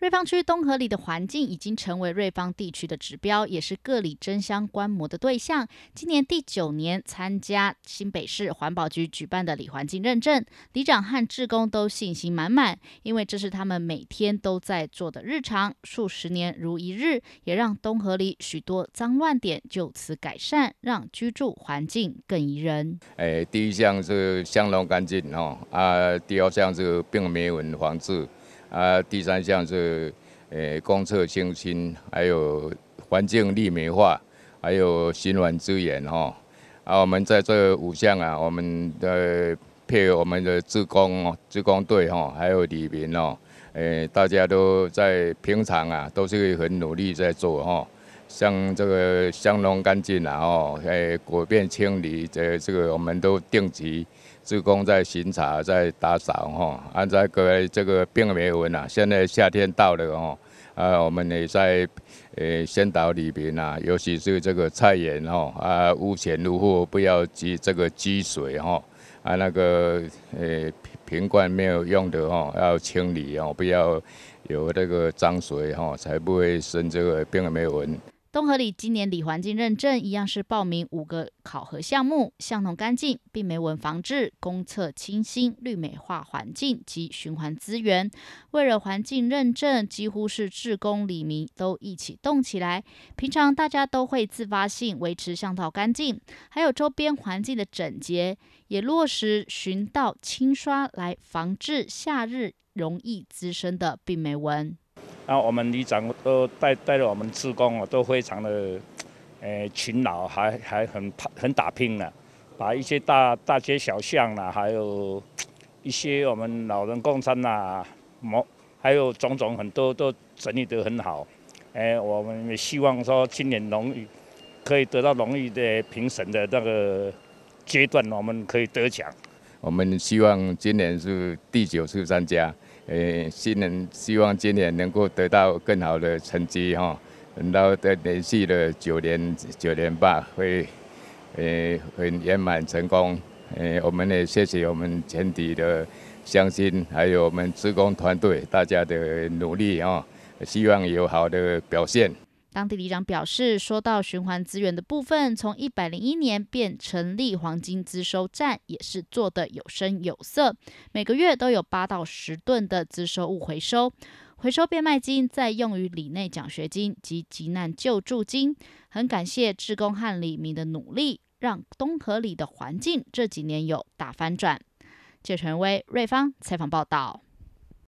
瑞芳区东河里的环境已经成为瑞芳地区的指标，也是各里争相观摩的对象。今年第九年参加新北市环保局举办的里环境认证，里长和志工都信心满满，因为这是他们每天都在做的日常，数十年如一日，也让东河里许多脏乱点就此改善，让居住环境更宜人。哎，第一项是相弄干净哦，啊，第二项是并没有防治。啊，第三项是，诶，公厕清新，还有环境绿美化，还有循环资源，哈，啊，我们在这五项啊，我们的配合我们的职工哦，职工队哈，还有里面哦，诶，大家都在平常啊，都是很努力在做哈。像这个香浓干净啊，哦，诶，果便清理这这个我们都定期，职工在巡查，在打扫哈。按照各位这个病媒蚊啊，现在夏天到了哦，啊，我们也在诶，先导里边啊，尤其是这个菜园哦，啊，屋前屋后不要积这个积水哈，啊，那个诶瓶罐没有用的哦，要清理哦，不要有那个脏水哈，才不会生这个病媒蚊。东河里今年里环境认证一样是报名五个考核项目：巷弄干净、病媒蚊防治、公厕清新、绿美化环境及循环资源。为了环境认证，几乎是志工里民都一起动起来。平常大家都会自发性维持巷道干净，还有周边环境的整洁，也落实巡道清刷来防治夏日容易滋生的病媒蚊。啊，我们旅长都带带着我们职工哦，都非常的，呃，勤劳，还还很怕很打拼呢，把一些大大街小巷啊，还有一些我们老人共餐呐，毛还有种种很多都整理得很好。哎，我们也希望说今年荣誉可以得到荣誉的评审的那个阶段，我们可以得奖。我们希望今年是第九次参加。诶，新人希望今年能够得到更好的成绩哈，等到再连续的九连九连霸会，诶，很圆满成功。诶，我们呢，谢谢我们全体的乡亲，还有我们职工团队大家的努力哈，希望有好的表现。当地里长表示，说到循环资源的部分，从一百零一年便成立黄金资收站，也是做得有声有色，每个月都有八到十吨的资收物回收，回收变卖金再用于里内奖学金及急难救助金。很感谢志工和李明的努力，让东河里的环境这几年有大翻转。谢成威、瑞芳采访报道。